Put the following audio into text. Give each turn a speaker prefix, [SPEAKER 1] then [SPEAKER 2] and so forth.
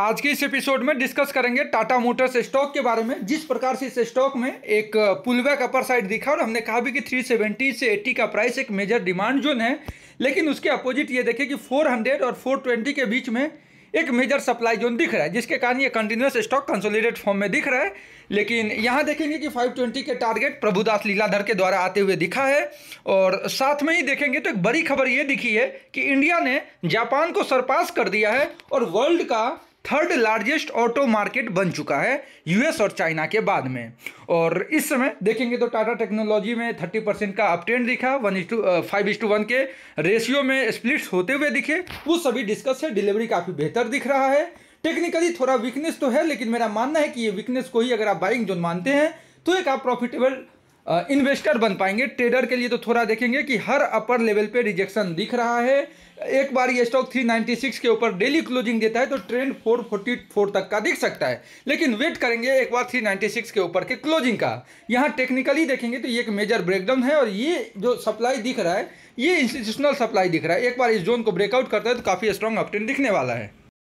[SPEAKER 1] आज के इस एपिसोड में डिस्कस करेंगे टाटा मोटर्स स्टॉक के बारे में जिस प्रकार से इस स्टॉक में एक पुलबैक अपर साइड दिखा और हमने कहा भी कि 370 से 80 का प्राइस एक मेजर डिमांड जोन है लेकिन उसके अपोजिट ये देखें कि 400 और 420 के बीच में एक मेजर सप्लाई जोन दिख रहा है जिसके कारण ये कंटिन्यूस स्टॉक कंसोलिडेट फॉर्म में दिख रहा है लेकिन यहाँ देखेंगे कि 520 के टारगेट प्रभुदास लीलाधर के द्वारा आते हुए दिखा है और साथ में ही देखेंगे तो एक बड़ी खबर ये दिखी है कि इंडिया ने जापान को सरपास कर दिया है और वर्ल्ड का थर्ड लार्जेस्ट ऑटो मार्केट बन चुका है यूएस और चाइना के बाद में और इस समय देखेंगे तो टाटा टेक्नोलॉजी में 30 परसेंट का अपटेंड दिखा one is to five is to one के रेशियो में स्प्लिट्स होते हुए दिखे वो सभी डिस्कस है डिलीवरी काफ़ी बेहतर दिख रहा है टेक्निकली थोड़ा वीकनेस तो है लेकिन मेरा मानना है कि ये वीकनेस को ही अगर आप बाइंग जोन मानते हैं तो एक आप प्रॉफिटेबल इन्वेस्टर बन पाएंगे ट्रेडर के लिए तो थोड़ा देखेंगे कि हर अपर लेवल पे रिजेक्शन दिख रहा है एक बार ये स्टॉक 396 के ऊपर डेली क्लोजिंग देता है तो ट्रेंड 444 तक का दिख सकता है लेकिन वेट करेंगे एक बार 396 के ऊपर के क्लोजिंग का यहाँ टेक्निकली देखेंगे तो ये एक मेजर ब्रेकडाउन है और ये जो सप्लाई दिख रहा है ये इंस्टीट्यूशनल सप्लाई दिख रहा है एक बार इस जोन को ब्रेकआउट करता है तो काफ़ी स्ट्रॉन्ग अपट्रेंड दिखने वाला है